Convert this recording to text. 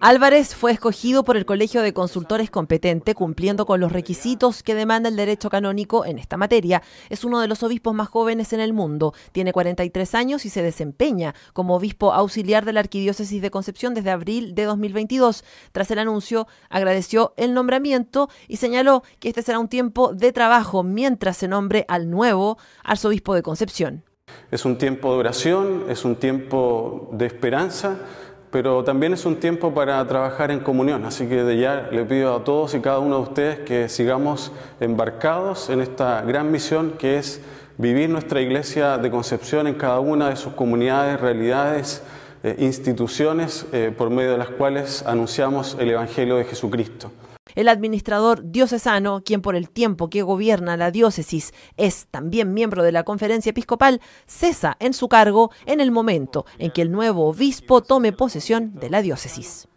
Álvarez fue escogido por el Colegio de Consultores competente, cumpliendo con los requisitos que demanda el derecho canónico en esta materia. Es uno de los obispos más jóvenes en el mundo, tiene 43 años y se desempeña como obispo auxiliar de la Arquidiócesis de Concepción desde abril de 2022. Tras el anuncio, agradeció el nombramiento y señaló que este será un tiempo de trabajo mientras se nombre al nuevo arzobispo de Concepción. Es un tiempo de oración, es un tiempo de esperanza, pero también es un tiempo para trabajar en comunión, así que de ya le pido a todos y cada uno de ustedes que sigamos embarcados en esta gran misión que es vivir nuestra iglesia de Concepción en cada una de sus comunidades, realidades, eh, instituciones eh, por medio de las cuales anunciamos el Evangelio de Jesucristo. El administrador diocesano, quien por el tiempo que gobierna la diócesis es también miembro de la conferencia episcopal, cesa en su cargo en el momento en que el nuevo obispo tome posesión de la diócesis.